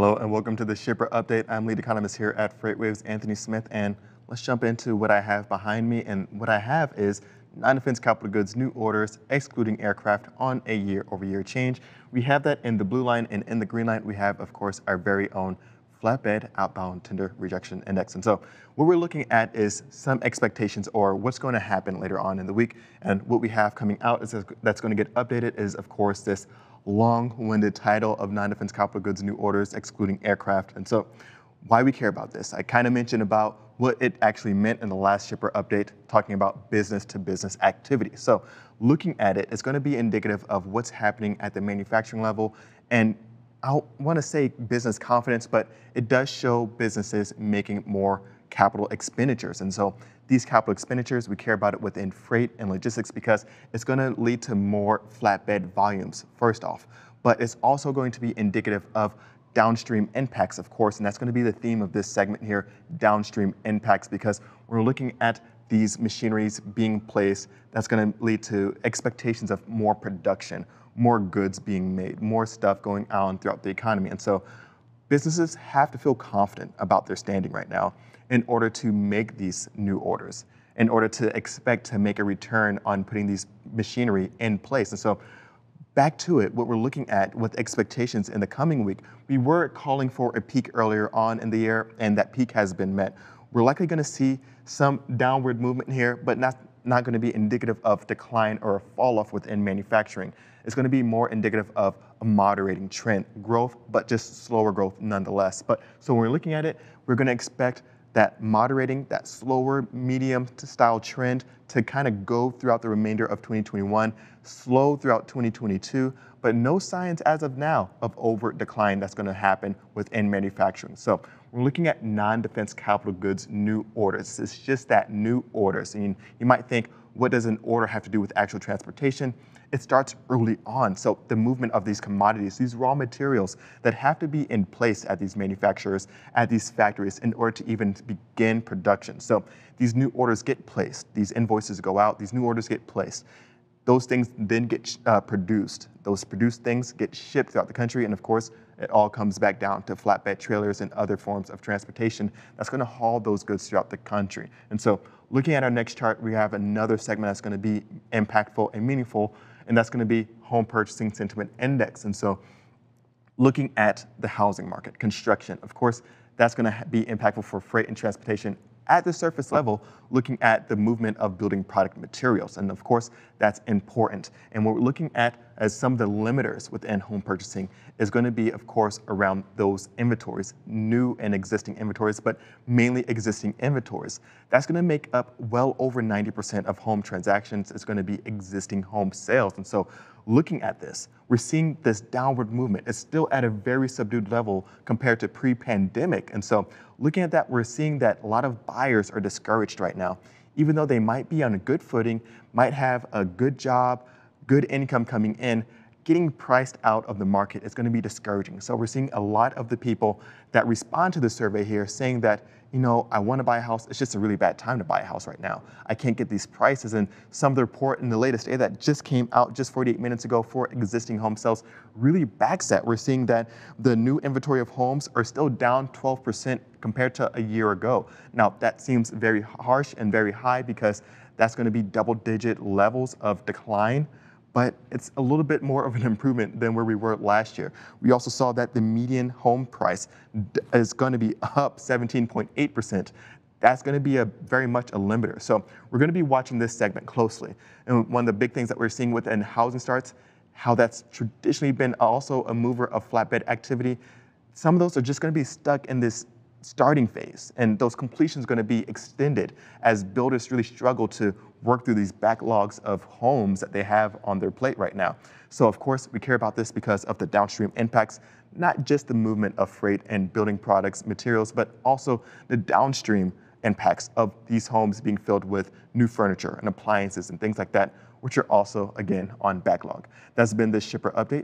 Hello and welcome to the Shipper Update. I'm lead economist here at FreightWaves, Anthony Smith, and let's jump into what I have behind me. And what I have is non-defense capital goods new orders, excluding aircraft, on a year-over-year change. We have that in the blue line, and in the green line, we have, of course, our very own flatbed outbound tender rejection index. And so what we're looking at is some expectations or what's going to happen later on in the week. And what we have coming out is that's going to get updated is, of course, this long-winded title of non-defense capital goods new orders, excluding aircraft. And so why we care about this. I kind of mentioned about what it actually meant in the last shipper update, talking about business to business activity. So looking at it, it's going to be indicative of what's happening at the manufacturing level. And I want to say business confidence, but it does show businesses making more capital expenditures. And so these capital expenditures, we care about it within freight and logistics because it's going to lead to more flatbed volumes, first off. But it's also going to be indicative of downstream impacts, of course, and that's going to be the theme of this segment here downstream impacts, because we're looking at these machineries being placed that's going to lead to expectations of more production, more goods being made, more stuff going on throughout the economy. And so businesses have to feel confident about their standing right now in order to make these new orders, in order to expect to make a return on putting these machinery in place. And so back to it, what we're looking at with expectations in the coming week, we were calling for a peak earlier on in the year, and that peak has been met. We're likely going to see some downward movement here, but not, not going to be indicative of decline or a fall off within manufacturing. It's going to be more indicative of a moderating trend, growth, but just slower growth nonetheless. But so when we're looking at it, we're going to expect that moderating, that slower medium style trend to kind of go throughout the remainder of 2021, slow throughout 2022, but no signs as of now of overt decline that's going to happen within manufacturing. So we're looking at non-defense capital goods new orders. It's just that new orders. And you, you might think, what does an order have to do with actual transportation? It starts early on. So the movement of these commodities, these raw materials that have to be in place at these manufacturers, at these factories in order to even begin production. So these new orders get placed, these invoices go out, these new orders get placed. Those things then get uh, produced. Those produced things get shipped throughout the country, and of course, it all comes back down to flatbed trailers and other forms of transportation that's going to haul those goods throughout the country. And so, looking at our next chart, we have another segment that's going to be impactful and meaningful, and that's going to be home purchasing sentiment index. And so, looking at the housing market, construction, of course, that's going to be impactful for freight and transportation at the surface level, looking at the movement of building product materials. And of course, that's important. And we're looking at as some of the limiters within home purchasing is going to be, of course, around those inventories, new and existing inventories, but mainly existing inventories. That's going to make up well over 90% of home transactions. It's going to be existing home sales. And so looking at this, we're seeing this downward movement. It's still at a very subdued level compared to pre pandemic. And so, looking at that, we're seeing that a lot of buyers are discouraged right now, even though they might be on a good footing, might have a good job, good income coming in, getting priced out of the market is going to be discouraging. So we're seeing a lot of the people that respond to the survey here saying that, you know, I want to buy a house. It's just a really bad time to buy a house right now. I can't get these prices. And some of the report in the latest data that just came out just 48 minutes ago for existing home sales really backs that. We're seeing that the new inventory of homes are still down 12% compared to a year ago. Now, that seems very harsh and very high because that's going to be double digit levels of decline but it's a little bit more of an improvement than where we were last year. We also saw that the median home price is going to be up 17.8%. That's going to be a very much a limiter. So we're going to be watching this segment closely. And one of the big things that we're seeing within housing starts, how that's traditionally been also a mover of flatbed activity. Some of those are just going to be stuck in this starting phase. And those completions going to be extended as builders really struggle to work through these backlogs of homes that they have on their plate right now. So of course, we care about this because of the downstream impacts, not just the movement of freight and building products, materials, but also the downstream impacts of these homes being filled with new furniture and appliances and things like that, which are also, again, on backlog. That's been this Shipper Update.